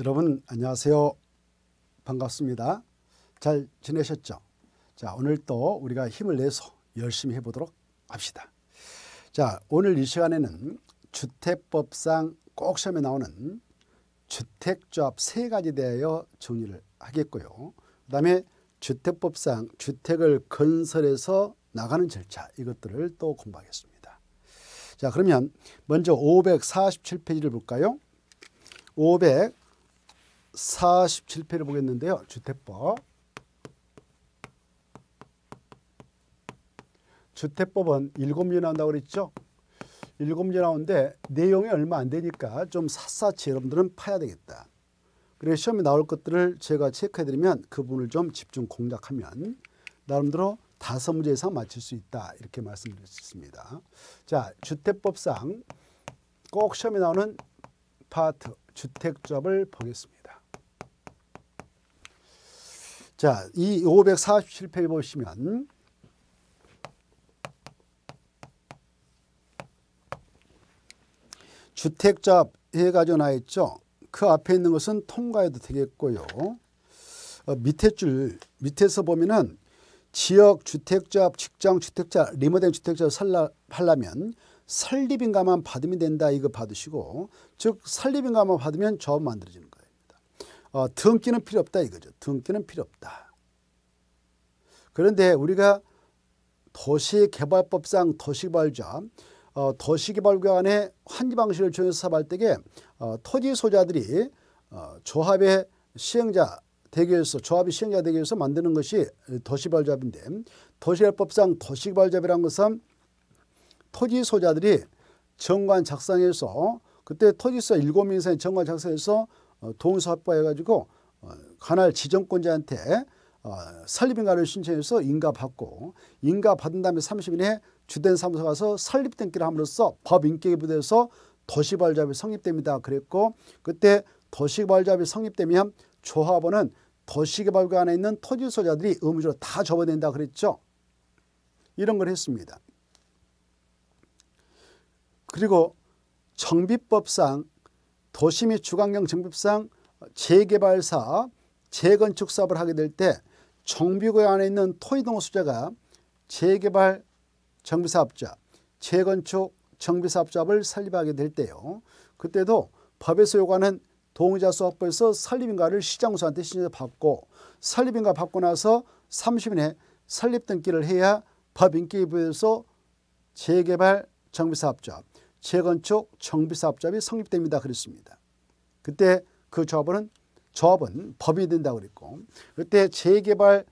여러분 안녕하세요. 반갑습니다. 잘 지내셨죠? 자, 오늘 또 우리가 힘을 내서 열심히 해보도록 합시다. 자, 오늘 이 시간에는 주택법상 꼭 시험에 나오는 주택조합 세 가지 대하여 정리를 하겠고요. 그 다음에 주택법상 주택을 건설해서 나가는 절차 이것들을 또 공부하겠습니다. 자, 그러면 먼저 547페이지를 볼까요? 500 4 7페를 보겠는데요. 주택법. 주택법은 7개 나온다고 그랬죠. 7개 나오는데 내용이 얼마 안 되니까 좀 샅샅이 여러분들은 파야 되겠다. 그래서 시험에 나올 것들을 제가 체크해드리면 그분을좀 집중 공략하면 나름대로 다섯 문제 이상 맞힐 수 있다 이렇게 말씀드릴 수 있습니다. 자 주택법상 꼭 시험에 나오는 파트 주택조합을 보겠습니다. 자, 이 547페이지 보시면 주택자 해가지고 나 있죠. 그 앞에 있는 것은 통과해도 되겠고요. 어, 밑에 줄 밑에서 보면은 지역 주택자, 직장 주택자, 리모델 주택자 살라하려면 설립인가만 받으면 된다 이거 받으시고 즉 설립인가만 받으면 조합 만들어지는 거 어, 등기는 필요 없다 이거죠. 등기는 필요 없다. 그런데 우리가 도시개발법상 도시개발자 어, 도시개발구간의 환지방식을 조용해서 사업할 때에 어, 토지 소자들이 어, 조합의 시행자 대기에서조합이 시행자 되기 위해서 만드는 것이 도시개발조합인데 도시개발법상 도시개발조합이라는 것은 토지 소자들이 정관 작성해서 그때 토지서 일곱 명 이상의 정관 작성해서 어, 동사업과 해가지고 어, 관할 지정권자한테 어, 설립인가를 신청해서 인가받고 인가받은 다음에 30일 에 주된 사무소 가서 설립등기를 함으로써 법인계부대에서 격도시발자이 성립됩니다. 그랬고 그때 도시발자이 성립되면 조합원은 도시개발구안에 있는 토지 소자들이 의무적으로 다 접어든다 그랬죠. 이런 걸 했습니다. 그리고 정비법상 도심이 주관경 정비상 재개발사 업 재건축 사업을 하게 될 때 정비구역 안에 있는 토이동 수자가 재개발 정비사업자, 재건축 정비사업자를 설립하게 될 때요. 그때도 법에서 요구하는 동의자 수업에서 설립인가를 시장수한테 신청해 받고 설립인가 받고 나서 30일에 설립 등기를 해야 법인기부에서 재개발 정비사업자, 재건축 정비사업자비 성립됩니다. 그랬습니다. 그때 그 조합은 조합은 법이 된다고 그랬고 그때 재개발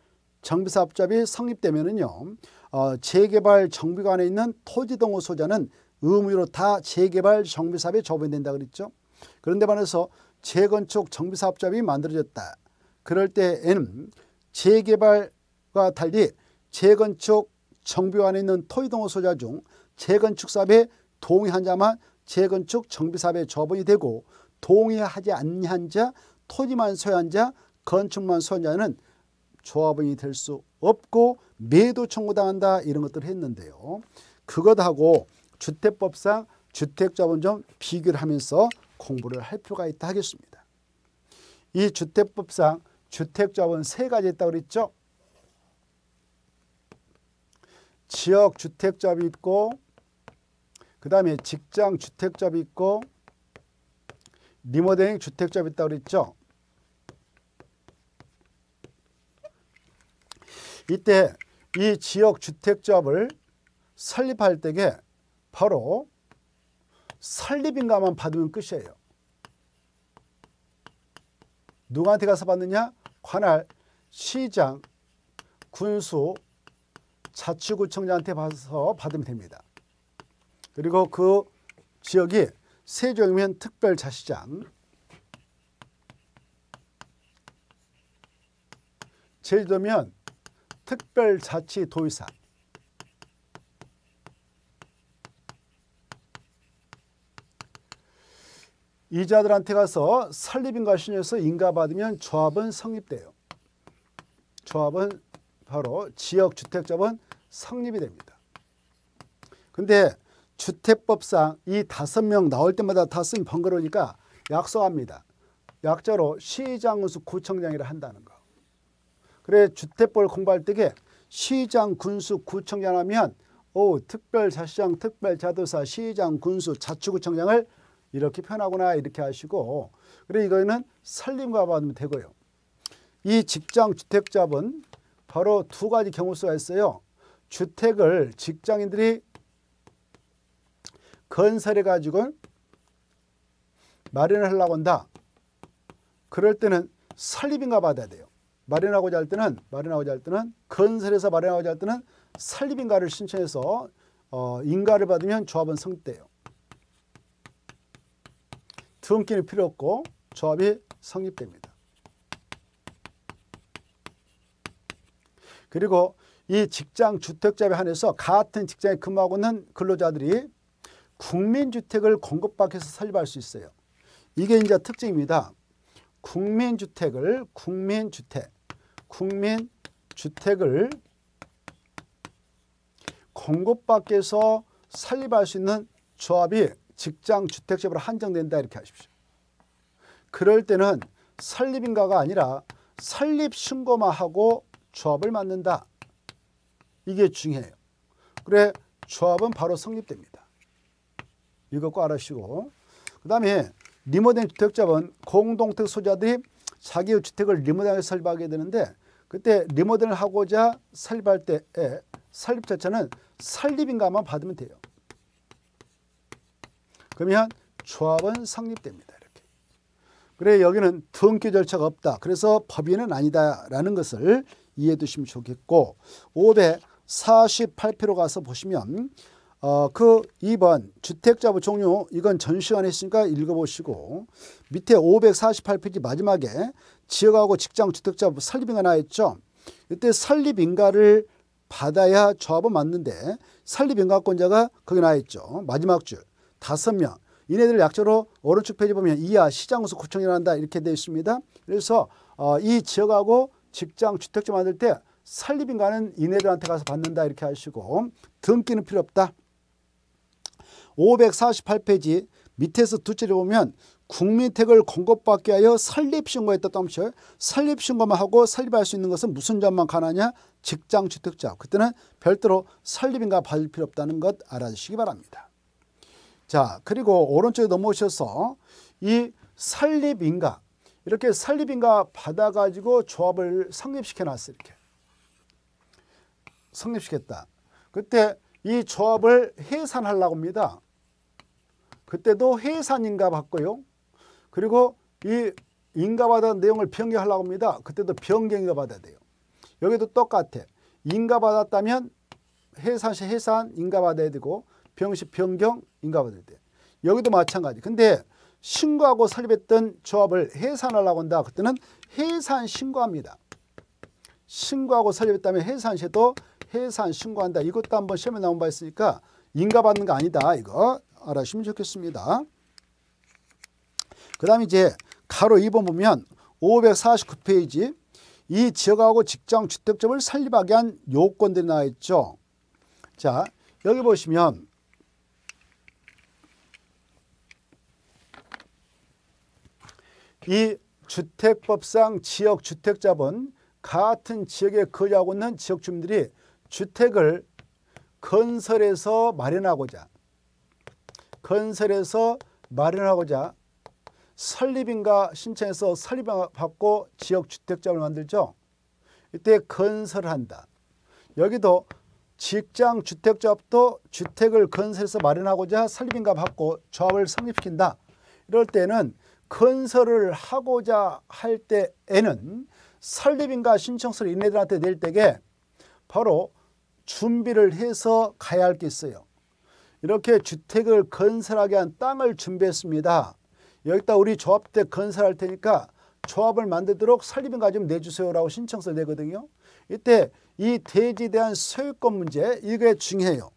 정비사업자비 성립되면은요 어, 재개발 정비관에 있는 토지등호 소자는 의무로 다 재개발 정비사업에 조합이 된다 그랬죠. 그런데 반해서 재건축 정비사업자비 만들어졌다. 그럴 때에는 재개발과 달리 재건축 정비관에 있는 토지등호 소자 중 재건축 사업에 동의한 자만 재건축 정비사업에 저번이 되고 동의하지 않는 자, 토지만 소유한 자, 건축만 소유한 자는 조합원이 될 수 없고 매도 청구당한다 이런 것들을 했는데요. 그것하고 주택법상 주택자본 좀 비교를 하면서 공부를 할 필요가 있다 하겠습니다. 이 주택법상 주택자본 세 가지 있다고 그랬죠. 지역주택자비 있고 그 다음에 직장 주택자이 있고 리모델링 주택자이 있다고 그랬죠. 이때 이 지역 주택조합을 설립할 때에 바로 설립인가만 받으면 끝이에요. 누구한테 가서 받느냐? 관할, 시장, 군수, 자치구청장한테 가서 받으면 됩니다. 그리고 그 지역이 세종면 특별자치장 제주도면 특별자치도의사 이자들한테 가서 설립인가 신여서 인가받으면 조합은 성립돼요. 조합은 바로 지역주택자합 성립이 됩니다. 근데 주택법상 이 다섯 명 나올 때마다 다섯 번거로니까 약속합니다 약자로 시장 군수 구청장이라 한다는 거. 그래 주택법을 공부할 때게 시장 군수 구청장 하면 오 특별자치장 특별자도사 시장 군수 자치구청장을 이렇게 표현하구나 이렇게 하시고 그래 이거는 살림과 받으면 되고요. 이 직장 주택잡은 바로 두 가지 경우수가 있어요. 주택을 직장인들이 건설해 가지고 마련을 하려고 한다. 그럴 때는 설립인가 받아야 돼요. 마련하고자 할 때는 마련하고자 할 때는 건설해서 마련하고자 할 때는 설립인가를 신청해서 어, 인가를 받으면 조합은 성립돼요. 등기는 필요 없고 조합이 성립됩니다. 그리고 이 직장 주택조에 한해서 같은 직장에 근무하고 있는 근로자들이 국민주택을 공급받해서 설립할 수 있어요. 이게 이제 특징입니다. 국민주택을 국민주택, 국민주택을 공급밖에서 설립할 수 있는 조합이 직장 주택집으로 한정된다 이렇게 하십시오. 그럴 때는 설립인가가 아니라 설립 신고만 하고 조합을 만든다. 이게 중요해요. 그래 조합은 바로 성립됩니다. 이것 꼭알아시고그 다음에 리모델링 주택자본 공동택 소자들이 자기 주택을 리모델링 설립하게 되는데 그때 리모델링 을 하고자 설립할 때에 예, 설립 자체는 설립인가만 받으면 돼요. 그러면 조합은 성립됩니다. 이렇게. 그래 여기는 등기 절차가 없다. 그래서 법인은 아니다라는 것을 이해해 두시면 좋겠고 548표로 가서 보시면 어, 그 2번 주택자부 종료 이건 전 시간에 했으니까 읽어보시고 밑에 548페이지 마지막에 지역하고 직장 주택자부 설립인가 나있죠. 이때 설립인가를 받아야 조합은 맞는데 설립인가권자가 거기 나있죠. 와 마지막 줄 다섯 명 이네들 약자로 오른쪽 페이지 보면 이하 시장구서 구청이란다 이렇게 되어 있습니다. 그래서 어, 이 지역하고 직장 주택자 만들 때 설립인가는 이네들한테 가서 받는다 이렇게 하시고 등기는 필요 없다. 548페이지 밑에서 두째를 보면 국민택을 공급받게 하여 설립신고했다 떠넘쳐 설립신고만 하고 설립할 수 있는 것은 무슨 점만 가능냐 직장 취득자 그때는 별도로 설립인가 받을 필요 없다는 것 알아주시기 바랍니다 자 그리고 오른쪽에 넘어오셔서 이 설립인가 이렇게 설립인가 받아가지고 조합을 성립시켜 놨어 요 이렇게 성립시켰다 그때 이 조합을 해산하려고 합니다 그때도 해산인가 봤고요. 그리고 이 인가받은 내용을 변경하려고 합니다. 그때도 변경인가 받아야 돼요. 여기도 똑같아. 인가받았다면 해산시 해산 인가받아야 되고 병시 변경 인가받아야 돼. 여기도 마찬가지. 근데 신고하고 설립했던 조합을 해산하려고 한다. 그때는 해산 신고합니다. 신고하고 설립했다면 해산시에도 해산 신고한다. 이것도 한번 시험에 나온 바 있으니까 인가받는 거 아니다. 이거 알아시면 주 좋겠습니다. 그 다음에 이제 가로 2번 보면 549페이지 이 지역하고 직장 주택점을 설립하게 한 요건들이 나와 있죠. 자, 여기 보시면 이 주택법상 지역 주택자본 같은 지역에 거주하고 있는 지역 주민들이 주택을 건설해서 마련하고자 건설에서 마련하고자 설립인가 신청해서 설립받고 지역주택자를 만들죠. 이때 건설한다. 여기도 직장 주택조합도 주택을 건설해서 마련하고자 설립인가 받고 조합을 성립시킨다. 이럴 때는 건설을 하고자 할 때에는 설립인가 신청서를 인내들한테 낼 때에 바로 준비를 해서 가야 할 게 있어요. 이렇게 주택을 건설하게 한 땅을 준비했습니다. 여기다 우리 조합 때 건설할 테니까 조합을 만들도록 설립인 가좀 내주세요라고 신청서 내거든요. 이때 이 대지에 대한 소유권 문제 이게 중요해요.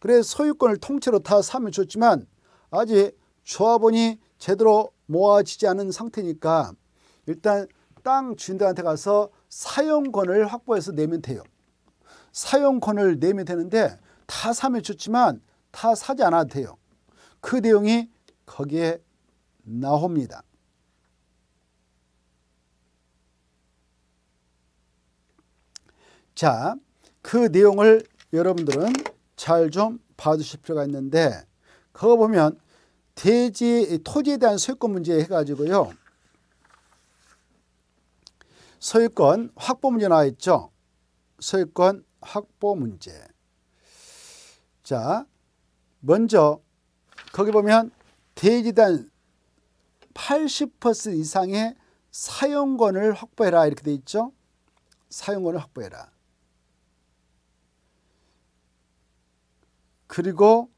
그래서 소유권을 통째로 다 사면 좋지만 아직 조합원이 제대로 모아지지 않은 상태니까 일단 땅 주인들한테 가서 사용권을 확보해서 내면 돼요. 사용권을 내면 되는데 다 사면 좋지만 다 사지 않아도 돼요. 그 내용이 거기에 나옵니다. 자, 그 내용을 여러분들은 잘 좀 봐주실 필요가 있는데 그거 보면 대지 토지에 대한 소유권 문제 해가지고요. 소유권 확보 문제 나와 있죠. 소유권 확보 문제. 자, 먼저 거기 보면 대기단 80% 이상의 사용권을 확보해라 이렇게 돼 있죠. 사용권을 확보해라. 그리고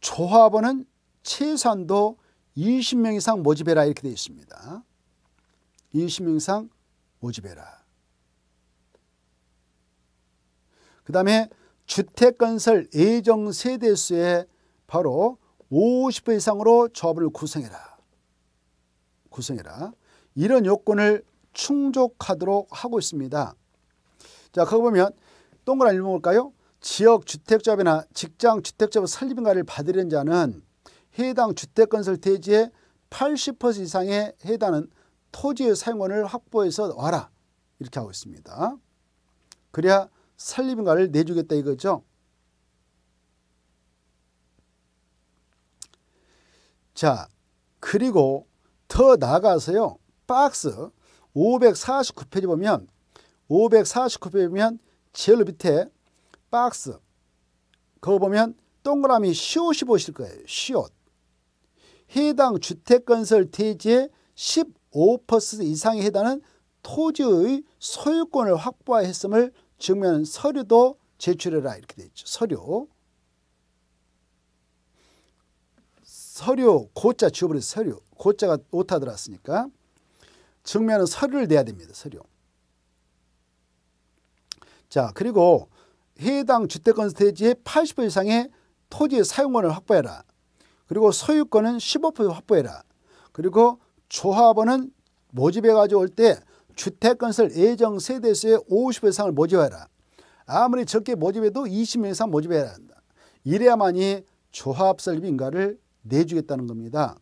조합원은 최소한도 20명 이상 모집해라 이렇게 돼 있습니다. 20명 이상 모집해라. 그 다음에 주택건설 예정 세대수의 바로 50배 이상으로 조합을 구성해라. 구성해라. 이런 요건을 충족하도록 하고 있습니다. 자, 그거 보면 동그란 일번 볼까요? 지역 주택조합이나 직장 주택조합 설립인가를 받으려는 자는 해당 주택건설 대지의 80% 이상에 해당하는 토지의 사용권을 확보해서 와라 이렇게 하고 있습니다. 그래야 설립인가를 내주겠다 이거죠. 자, 그리고 더 나가서요. 박스 549페이지 보면 549페이지 보면 제일 밑에 박스 그거 보면 동그라미 시옷이 보실 거예요. 시옷. 해당 주택건설 대지의 15% 이상에 해당하는 토지의 소유권을 확보하였음을증명한 서류도 제출해라 이렇게 되어 있죠. 서류. 서류 고자 지워버려서 류 고자가 오타 들어왔으니까 증명은 서류를 내야 됩니다. 서류. 자 그리고 해당 주택권 스테지의80% 이상의 토지의 사용권을 확보해라. 그리고 소유권은 15% 확보해라. 그리고 조합원은 모집해 가지고 올때 주택건설 예정 세대수의 50% 이상을 모집해라. 아무리 적게 모집해도 20명 이상 모집해야 한다. 이래야만이 조합설립인가를 내주겠다는 겁니다.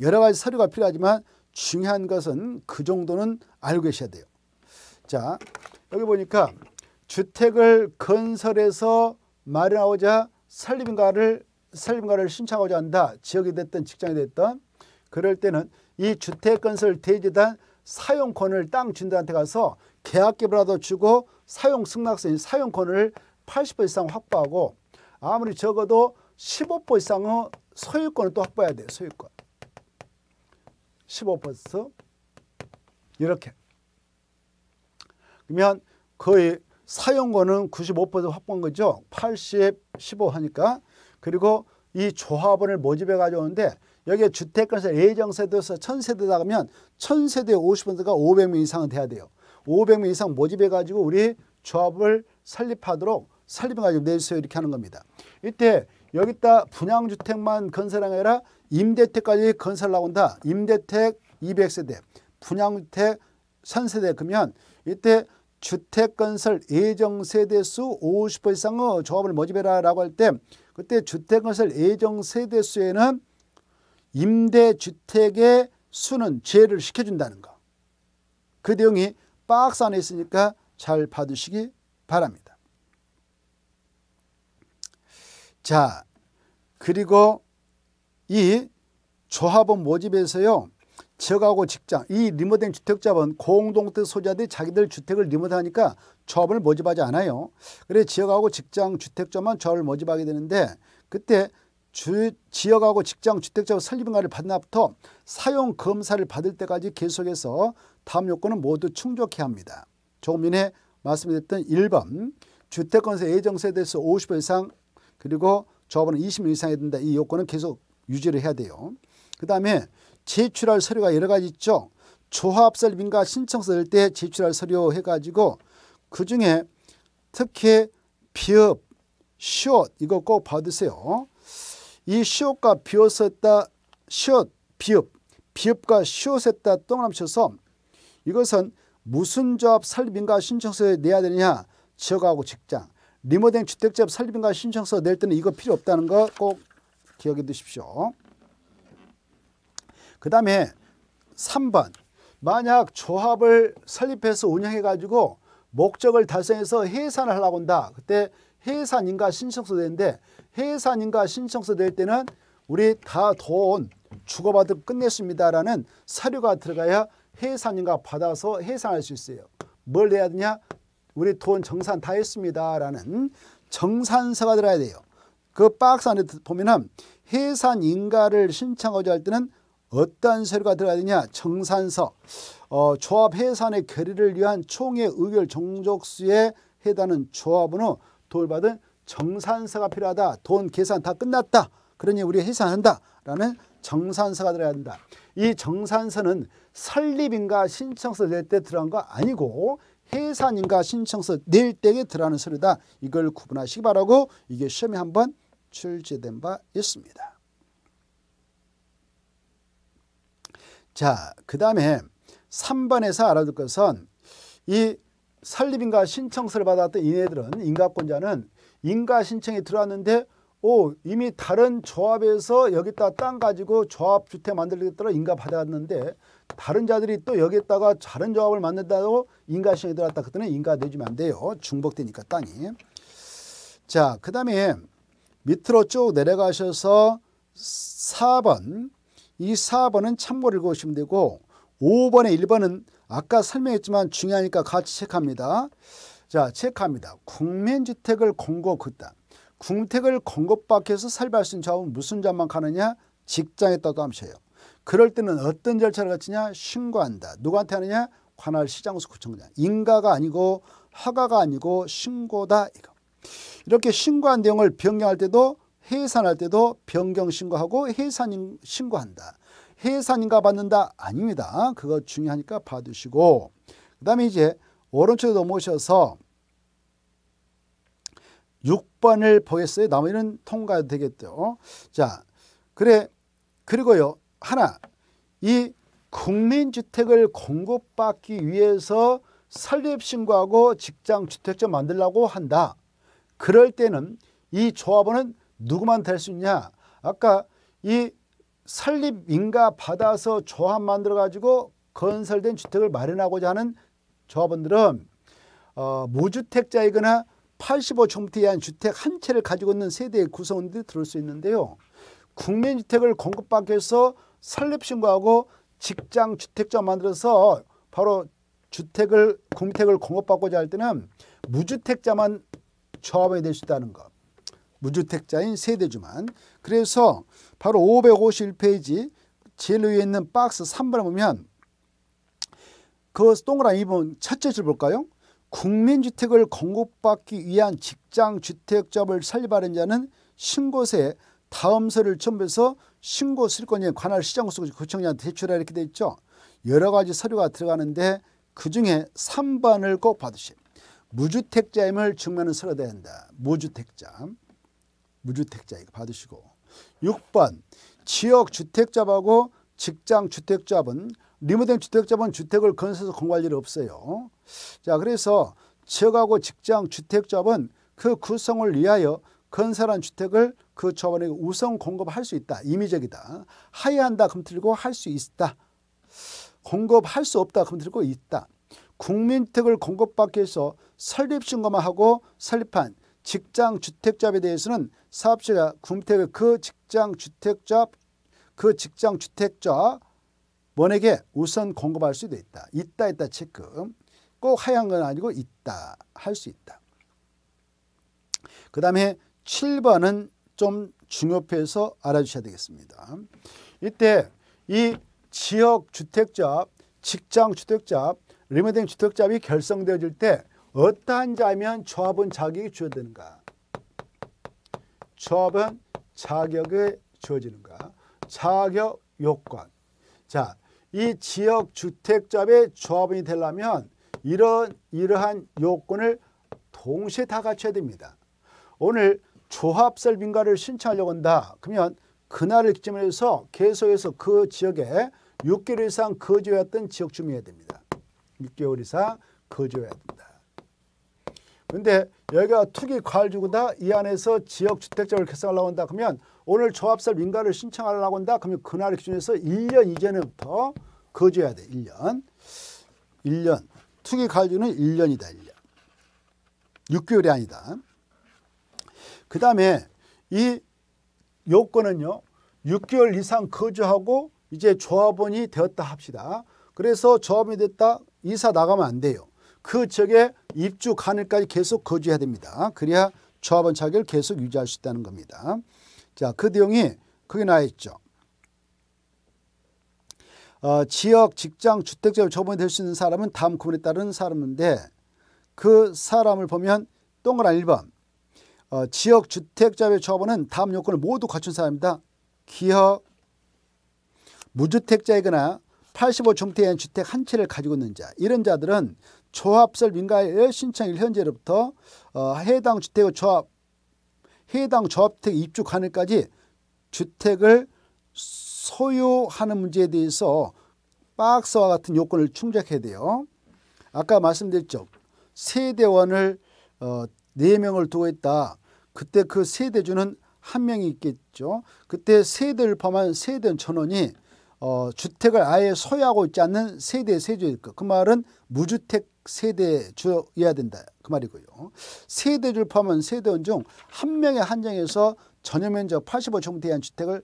여러 가지 서류가 필요하지만 중요한 것은 그 정도는 알고 계셔야 돼요. 자, 여기 보니까 주택을 건설해서 마련하고자 설립인가를 설립가를 신청하고자 한다. 지역이 됐든 직장이 됐든 그럴 때는 이 주택건설 대재단 사용권을 땅 준다한테 가서 계약기부라도 주고 사용 승낙서인 사용권을 80% 이상 확보하고 아무리 적어도 15% 이상의 소유권을 또 확보해야 돼요. 소유권. 15% 이렇게. 그러면 거의 사용권은 95% 확보한 거죠. 80, 15 하니까. 그리고 이 조합원을 모집해 가져오는데 여기에 주택권세 예정세대에서 천세대나가면 천세대 50%가 500명 이상은 돼야 돼요. 500명 이상 모집해 가지고 우리 조합을 설립하도록 설립해 가지고 내주세요 이렇게 하는 겁니다. 이때 여기다 분양주택만 건설한 게 아니라 임대택까지 건설 나온다. 임대택 200세대, 분양주택 1000세대 그러면 이때 주택건설 예정세대수 50% 이상의 조합을 모집해라라고 할 때 그때 주택건설 예정세대수에는 임대주택의 수는 제외를 시켜준다는 거. 그 내용이 박스 안에 있으니까 잘 봐두시기 바랍니다. 자, 그리고 이 조합원 모집에서요. 지역하고 직장, 이 리모델링 주택자본 공동택 소재들이 자기들 주택을 리모델하니까 링 조합을 모집하지 않아요. 그래 지역하고 직장 주택자만 조합을 모집하게 되는데 그때 주, 지역하고 직장 주택자 설립인가를 받는 앞부터 사용 검사를 받을 때까지 계속해서 다음 요건은 모두 충족해야 합니다. 조민의 말씀드렸던 1번 주택건설 예정세대서50% 이상 그리고 저번은2 0명 이상이 된다. 이 요건은 계속 유지를 해야 돼요. 그 다음에 제출할 서류가 여러 가지 있죠. 조합설 민가 신청서 낼때 제출할 서류 해가지고 그중에 특히 비읍, 시옷 이거 꼭받으세요이 시옷과 비옷에다 시옷, 비읍, 비읍과 시옷에다 동그라미 쳐서 이것은 무슨 조합 설립인가 신청서에 내야 되느냐 지역하고 직장 리모델링 주택집 설립인가 신청서 낼 때는 이거 필요 없다는 거 꼭 기억해 두십시오. 그 다음에 3번 만약 조합을 설립해서 운영해 가지고 목적을 달성해서 해산을 하려고 한다. 그때 해산인가 신청서 되는데 해산인가 신청서 될 때는 우리 다 돈 주고받고 끝냈습니다라는 사료가 들어가야 해산인가 받아서 해산할 수 있어요. 뭘내야 되냐? 우리 돈 정산 다 했습니다라는 정산서가 들어야 돼요. 그 박스 안에 보면은 해산 인가를 신청하자할 때는 어떠 서류가 들어야 되냐? 정산서, 어, 조합 해산의 결의를 위한 총회 의결 종족수에 해당하는 조합으로 돈을 받은 정산서가 필요하다. 돈 계산 다 끝났다. 그러니 우리 해산한다. 라는 정산서가 들어야 된다. 이 정산서는 설립인가 신청서 낼 때 들어간 거 아니고 해산인가 신청서 낼 때에 들어가는 서류다. 이걸 구분하시기 바라고 이게 시험에 한번 출제된 바 있습니다. 자, 그 다음에 3번에서 알아둘 것은 이 설립인가 신청서를 받았던 이네들은 인가권자는 인가 신청이 들어왔는데 오 이미 다른 조합에서 여기다 땅 가지고 조합 주택 만들겠다고 인가 받았는데 다른 자들이 또 여기다가 다른 조합을 만든다고 인가 시에 들어왔다 그때는 인가 내주면 안 돼요 중복되니까 땅이 자그 다음에 밑으로 쭉 내려가셔서 4번 이 4번은 참고를 읽어보시면 되고 5번에 1번은 아까 설명했지만 중요하니까 같이 체크합니다 자 체크합니다 국민주택을 공고 그땅 궁택을 건것밖해서 살배할 수 있는 자원 무슨 자만 가느냐? 직장에 따도 함시예요. 그럴 때는 어떤 절차를 거치냐? 신고한다. 누구한테 하느냐? 관할 시장수 구청장. 인가가 아니고 허가가 아니고 신고다 이거. 이렇게 신고한 내용을 변경할 때도 해산할 때도 변경 신고하고 해산 신고한다. 해산인가 받는다? 아닙니다. 그거 중요하니까 봐두시고 그 다음에 이제 오른쪽에 넘어오셔서 6번을 보겠어요. 나머지는 통과되겠죠. 자, 그래 그리고요 하나 이 국민주택을 공급받기 위해서 설립신고하고 직장주택자 만들라고 한다. 그럴 때는 이 조합원은 누구만 될 수 있냐. 아까 이 설립인가 받아서 조합 만들어가지고 건설된 주택을 마련하고자 하는 조합원들은 어, 무주택자이거나 85종부터한 주택 한 채를 가지고 있는 세대의 구성원들이 들어올 수 있는데요. 국민주택을 공급받기 위해서 설립신고하고 직장 주택자 만들어서 바로 주택을 공택을 공급받고자 할 때는 무주택자만 조합이될수 있다는 것. 무주택자인 세대주만. 그래서 바로 551페이지 제일 위에 있는 박스 3번에 보면 그 동그란 2번 첫째 줄 볼까요? 국민주택을 공급받기 위한 직장주택점을 설립하는 자는 신고세 다음서를 첨부해서 신고 수리권에 관할 시장구청장대출하 이렇게 돼 있죠. 여러 가지 서류가 들어가는데 그중에 3번을 꼭 받으시. 무주택자임을 증명하는 서류가 된다. 무주택자. 무주택자 이거 받으시고. 6번 지역주택자하고 직장주택자은 리모델 주택자본 주택을 건설해서 공할 일이 없어요. 자, 그래서 지역하고 직장 주택자본 그 구성을 위하여 건설한 주택을 그 자본에게 우선 공급할 수 있다. 임의적이다. 하야한다. 금 틀고 할 수 있다. 공급할 수 없다. 금 틀고 있다. 국민택을 공급받기 위해서 설립신고만 하고 설립한 직장 주택자에 대해서는 사업자가 국민택을 그 직장 주택자 그 직장 주택자 원액에 우선 공급할 수도 있다. 있다 있다 체크. 꼭 하얀 건 아니고 있다. 할 수 있다. 그 다음에 7번은 좀 중요해서 알아주셔야 되겠습니다. 이때 이 지역 주택자, 직장 주택자, 리모델링 주택자이 결성되어질 때 어떠한 자면 조합은 자격이 주어지는가? 조합은 자격이 주어지는가? 자격 요건. 자, 이 지역 주택자합의 조합원이 되려면 이런 이러한 요건을 동시에 다 갖춰야 됩니다. 오늘 조합설 민가를 신청하려고 한다. 그러면 그날을 기점으로 해서 계속해서 그 지역에 6개월 이상 거주했던 지역 주민이 됩니다. 6개월 이상 거주해야 됩니다 근데 여기가 투기 과일주구다이 안에서 지역주택적을 개성하려고 한다. 그러면 오늘 조합설 민가를 신청하려고 한다. 그러면 그날 기준에서 1년 이전부터 거주해야 돼. 1년. 1년. 투기 과일주는 1년이다. 1년. 6개월이 아니다. 그 다음에 이 요건은요. 6개월 이상 거주하고 이제 조합원이 되었다 합시다. 그래서 조합원이 됐다. 이사 나가면 안 돼요. 그 지역에 입주 가능까지 계속 거주해야 됩니다. 그래야 조합원 자격을 계속 유지할 수 있다는 겁니다. 자, 그 내용이 크게 나와 있죠. 어, 지역, 직장, 주택자로 처분이 될 수 있는 사람은 다음 구문에 따른 사람인데 그 사람을 보면 동그란 1번 어, 지역 주택자의 처분은 다음 요건을 모두 갖춘 사람이다. 기업, 무주택자이거나 85 종태한 주택 한 채를 가지고 있는 자 이런 자들은 조합설 민가의 신청일 현재로부터 어, 해당 주택의 조합 해당 조합택 입주 가할까지 주택을 소유하는 문제에 대해서 박스와 같은 요건을 충족해야 돼요. 아까 말씀드렸죠. 세대원을 어, 4명을 두고 있다. 그때 그 세대주는 한 명이 있겠죠. 그때 세대를 포함한 세대 전원이 어, 주택을 아예 소유하고 있지 않는 세대 세주일 것. 그 말은 무주택 세대 주어야 된다 그 말이고요. 세대를 포함한 세대원 중 한 명의 한정에서 전용 면적 8 5제 대한 주택을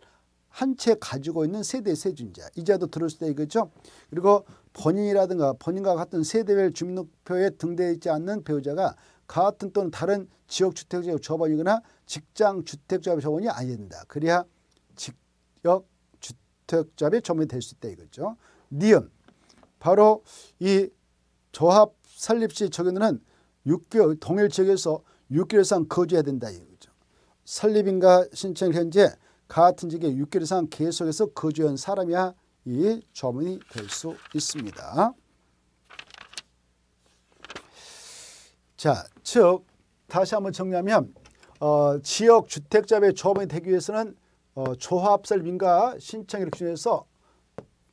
한 채 가지고 있는 세대 세준자 이자도 들었을 때 이거죠. 그리고 본인이라든가 본인과 같은 세대별 주민등록표에 등대해 있지 않는 배우자가 같은 또는 다른 지역주택조합 조합원이거나 직장주택자합 조합원이 아니야 된다. 그래야 지역주택자합의 조합이 될 수 있다 이거죠. 니은 바로 이 조합 설립 시 적용되는 6개월 동일 지역에서 6개월 이상 거주해야 된다 이거죠. 설립인가 신청 현재 같은 지역에 6개월 이상 계속해서 거주한 사람이야 이 조문이 될 수 있습니다. 자, 즉 다시 한번 정리하면 어, 지역 주택자의 조합이 되기 위해서는 어, 조합설립인가 신청이을 기준해서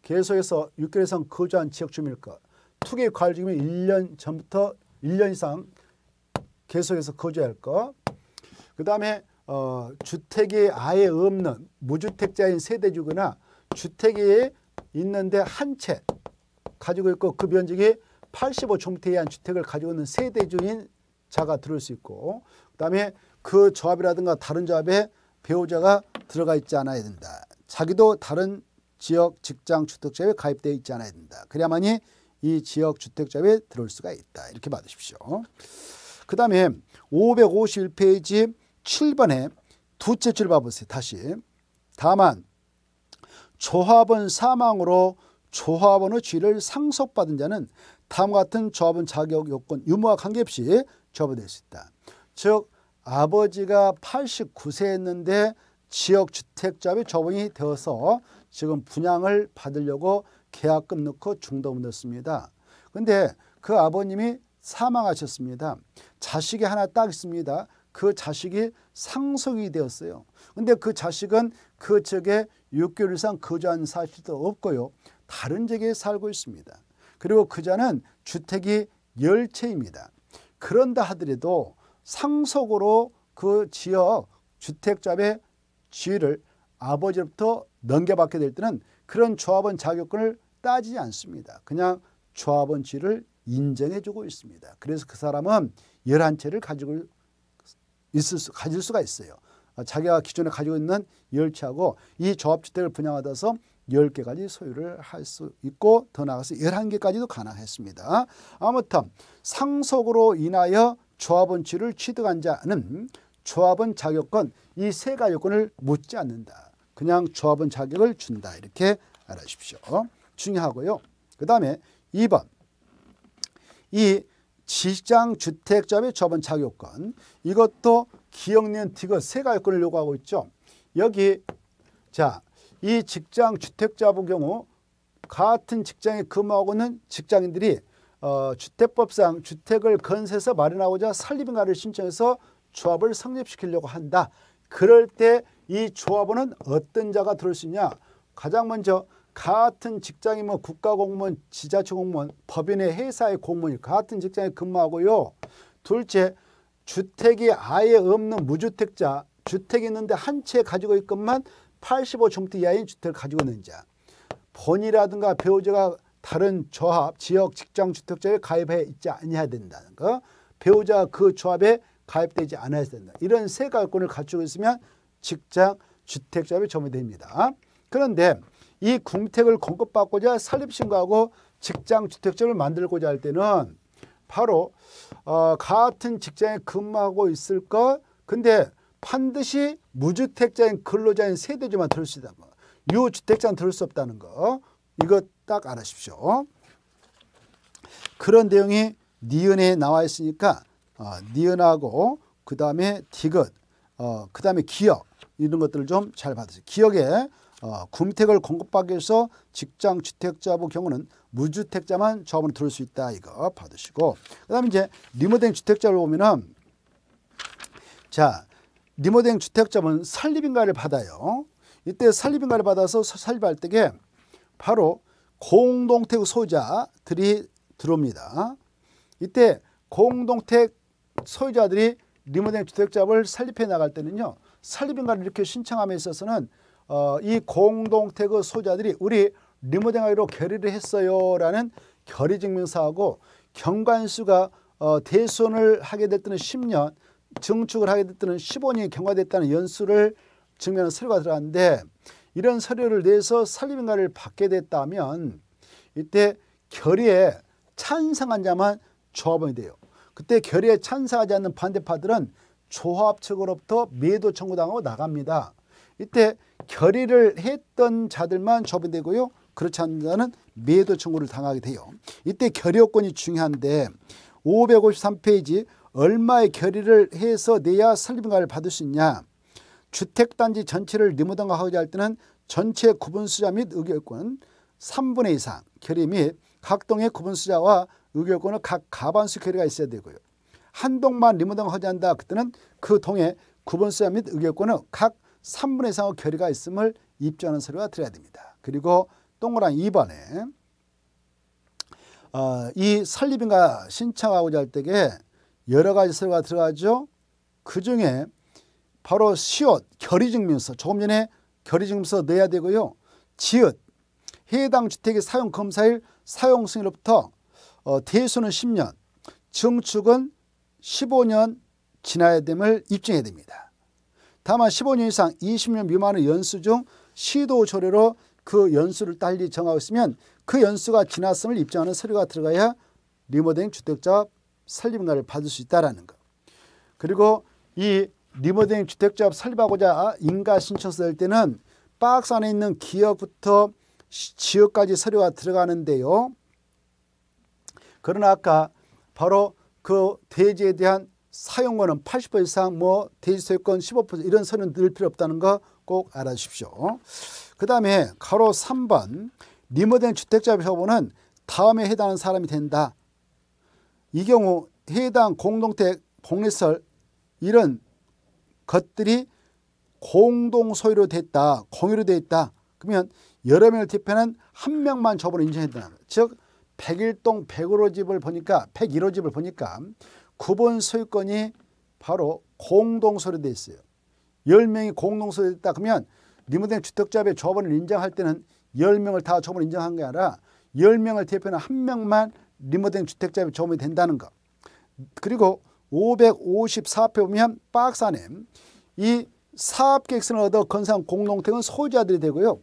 계속해서 6개월 이상 거주한 지역 주민일 것 투기 과일 중에 1년 전부터 1년 이상 계속해서 거주할 거. 그 다음에 어, 주택이 아예 없는 무주택자인 세대주거나 주택이 있는데 한 채 가지고 있고 그 면적이 85종태에 의한 주택을 가지고 있는 세대주인 자가 들을 수 있고 그다음에 그 조합이라든가 다른 조합에 배우자가 들어가 있지 않아야 된다. 자기도 다른 지역 직장 주택조에 가입되어 있지 않아야 된다. 그래야만이 이 지역 주택자에 들어올 수가 있다. 이렇게 받으십시오. 그 다음에 551페이지 7번에 두째 줄 봐보세요. 다시. 다만 조합원 사망으로 조합원의 지위를 상속받은 자는 다음과 같은 조합원 자격 요건 유무와 관계없이 조합원될 수 있다. 즉 아버지가 89세였는데 지역주택자합의조합이 되어서 지금 분양을 받으려고 계약금 넣고 중도금 넣습니다. 근데 그 아버님이 사망하셨습니다. 자식이 하나 딱 있습니다. 그 자식이 상속이 되었어요. 근데 그 자식은 그 적에 6개월 이상 거주한 사실도 없고요. 다른 적에 살고 있습니다. 그리고 그 자는 주택이 열채입니다. 그런다 하더라도 상속으로 그 지역 주택자의 지위를 아버지로부터 넘겨받게 될 때는 그런 조합원 자격권을 따지지 않습니다. 그냥 조합원치를 인정해주고 있습니다. 그래서 그 사람은 열한 채를 가지고 있을 수, 가질 수가 있어요. 아, 자기가 기존에 가지고 있는 열채하고 이 조합주택을 분양받아서 1개까지 소유를 할 수 있고 더 나아가서 11개까지도 가능했습니다. 아무튼 상속으로 인하여 조합원치를 취득한 자는 조합원 자격권 이 세 가요건을 묻지 않는다. 그냥 조합원 자격을 준다. 이렇게 알아주십시오. 중요하고요. 그 다음에 2번 이 지장 주택자의 저분착격권 이것도 기억렌트가 세 가격권을 요구하고 있죠. 여기 자 이 직장 주택자부 경우 같은 직장에 근무하고는 직장인들이 어, 주택법상 주택을 건세서 마련하고자 설립인가를 신청해서 조합을 성립시키려고 한다. 그럴 때 이 조합원은 어떤 자가 들을 수 있냐. 가장 먼저 같은 직장이면 뭐 국가공무원, 지자체 공무원, 법인의 회사의 공무원이 같은 직장에 근무하고요. 둘째, 주택이 아예 없는 무주택자, 주택이 있는데 한 채 가지고 있건만 85주택 이하인 주택을 가지고 있는 자. 본이라든가 배우자가 다른 조합, 지역, 직장, 주택자에 가입해 있지 않아야 된다는 거. 배우자가 그 조합에 가입되지 않아야 된다. 이런 세 가권을 갖추고 있으면 직장, 주택자합점유 됩니다. 그런데 이 궁택을 공급받고자 설립신고하고 직장주택증을 만들고자 할 때는 바로 어, 같은 직장에 근무하고 있을 것 근데 반드시 무주택자인 근로자인 세대주만 들을 수 있다. 유주택자는 들을 수 없다는 거 이거 딱 알아십시오. 그런 내용이 니은에 나와 있으니까 어, 니은하고 그 다음에 디귿, 어, 그 다음에 기억 이런 것들을 좀 잘 받으세요. 기억에 어, 구미택을 공급받기 위해서 직장 주택자부 경우는 무주택자만 저분에 들을 수 있다 이거 받으시고 그다음에 이제 리모델링 주택자를 보면은 자 리모델링 주택자는 산립인가를 받아요. 이때 산립인가를 받아서 산립할 때에 바로 공동택 소유자들이 들어옵니다. 이때 공동택 소유자들이 리모델링 주택자를 산립해 나갈 때는요. 산립인가를 이렇게 신청함에 있어서는 어, 이 공동태그 소자들이 우리 리모델하기로 링 결의를 했어요라는 결의 증명서하고 경관수가 어, 대손을 하게 됐 때는 10년, 증축을 하게 됐 때는 15년이 경과됐다는 연수를 증명한 서류가 들어갔는데 이런 서류를 내서 살림인가를 받게 됐다면 이때 결의에 찬성한 자만 조합원이 돼요. 그때 결의에 찬성하지 않는 반대파들은 조합 측으로부터 매도 청구당하고 나갑니다. 이때 결의를 했던 자들만 처분되고요. 그렇지 않는 자는 매도 청구를 당하게 돼요. 이때 결의요건이 중요한데 553페이지 얼마의 결의를 해서 내야 설립인가를 받을 수 있냐. 주택단지 전체를 리모델링하고자 할 때는 전체 구분수자 및 의결권 3분의 이상 결의 및 각 동의 구분수자와 의결권은 각 가반수 결의가 있어야 되고요. 한 동만 리모델링하자 한다. 그때는 그 동의 구분수자 및 의결권은 각 3분의 3하고 결의가 있음을 입증하는 서류가 들어야 됩니다. 그리고 동그라미 2번에 어, 이 설립인가 신청하고자 할 때에 여러 가지 서류가 들어가죠. 그 중에 바로 시옷, 결의증명서, 조금 전에 결의증명서 내야 되고요. 지읒, 해당 주택의 사용 검사일 사용 승인로부터 어, 대수는 10년, 증축은 15년 지나야 됨을 입증해야 됩니다. 다만 15년 이상 20년 미만의 연수 중 시도 조례로 그 연수를 달리 정하고 있으면 그 연수가 지났음을 입증하는 서류가 들어가야 리모델링 주택자 설립인가를 받을 수있다는 것. 그리고 이 리모델링 주택자 설립하고자 인가 신청서 낼 때는 박스 안에 있는 기업부터 지역까지 서류가 들어가는데요. 그러나 아까 바로 그 대지에 대한 사용권은 80% 이상 뭐 대지소유권 15% 이런 선은 늘 필요 없다는 거 꼭 알아주십시오. 그 다음에 가로 3번 리모델 주택자 협원은 다음에 해당하는 사람이 된다. 이 경우 해당 공동택 공리설 이런 것들이 공동 소유로 됐다. 공유로 되다 그러면 여러 명을 대표하는 한 명만 저번에 인정해다즉 101동 105호 집을 보니까 101호 집을 보니까 9번 소유권이 바로 공동소유 되어 있어요. 10명이 공동소유됐다 그러면 리모델 링주택자합의 조합원을 인정할 때는 10명을 다 조합원을 인정한 게 아니라 10명을 대표하는 한 명만 리모델 링주택자합의 조합원이 된다는 것. 그리고 554표 보면 박스 안에 이 사업계획서를 얻어 건설 공동택은 소유자들이 되고요.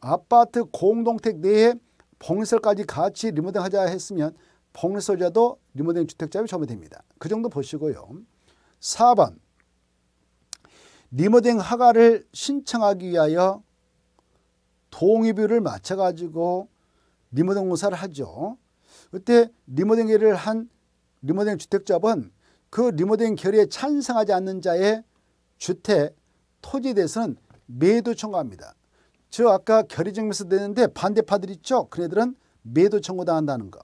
아파트 공동택 내에 봉쇄까지 같이 리모델 링 하자 했으면 폭리소자도 리모델링 주택자에 처분됩니다. 그 정도 보시고요. 4번 리모델링 허가를 신청하기 위하여 동의비를 맞춰가지고 리모델링 공사를 하죠. 그때 리모델링 결의를 한 리모델링 주택자분 그 리모델링 결의에 찬성하지 않는 자의 주택 토지에 대해서는 매도 청구합니다. 저 아까 결의 증명서 되는데 반대파들 있죠? 그네들은 매도 청구당한다는 거.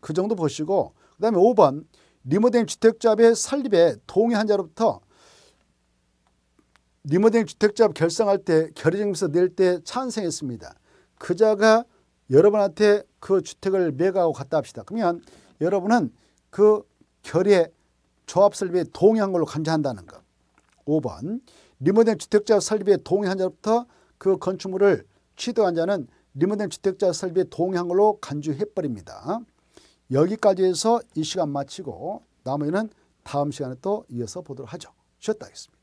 그 정도 보시고 그 다음에 5번 리모델링 주택자업의 설립에 동의한 자로부터 리모델링 주택자업 결성할 때 결의증명서 낼 때 찬성했습니다. 그자가 여러분한테 그 주택을 매각하고 갔다 합시다. 그러면 여러분은 그 결의 조합 설립에 동의한 걸로 간주한다는 것. 5번 리모델링 주택조합 설립에 동의한 자로부터 그 건축물을 취득한 자는 리모델링 주택조합 설립에 동의한 걸로 간주해버립니다. 여기까지 해서 이 시간 마치고 나머지는 다음 시간에 또 이어서 보도록 하죠. 쉬었다 하겠습니다.